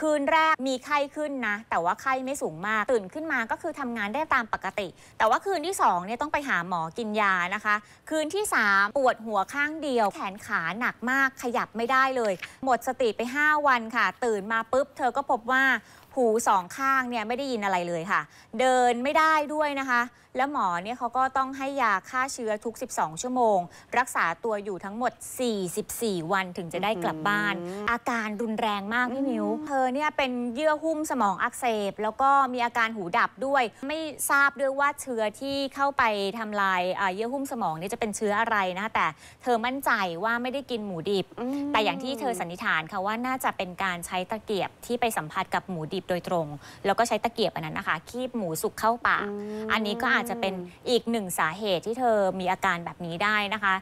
คืนแรกมีไข้ขึ้นนะ แต่ว่าไข้ไม่สูงมากตื่นขึ้นมาก็คือทำงานได้ตามปกติ แต่ว่าคืนที่ 2 เนี่ยต้องไปหาหมอกินยานะคะ คืนที่ 3 ปวดหัวข้างเดียว แขนขาหนักมากขยับไม่ได้เลย หมดสติไป 5 วันค่ะ ตื่นมาปุ๊บเธอก็พบว่าหูสองข้างเนี่ยไม่ได้ยินอะไรเลยค่ะ เดินไม่ได้ด้วยนะคะแล้วหมอเนี่ยเขาก็ต้องให้ยาฆ่าเชื้อทุก 12 ชั่วโมง รักษาตัวอยู่ทั้งหมด 44 วันถึงจะได้กลับบ้าน อาการรุนแรงมากพี่มิวเธอเนี่ยเป็นเยื่อหุ้มสมองอักเสบ แล้วก็มีอาการหูดับด้วย ไม่ทราบด้วยว่าเชื้อที่เข้าไปทำลายเยื่อหุ้มสมองนี่จะเป็นเชื้ออะไรนะแต่เธอมั่นใจว่าไม่ได้กินหมูดิบ แต่อย่างที่เธอสันนิษฐานค่ะว่าน่าจะเป็นการใช้ตะเกียบที่ไปสัมผัสกับหมูดิบบโดยตรงแล้วก็ใช้ตะเกียบอันนั้นนะคะ คีบหมูสุกเข้าปากอันนี้ก็อาจจะเป็นอีกหนึ่งสาเหตุที่เธอมีอาการแบบนี้ได้นะคะ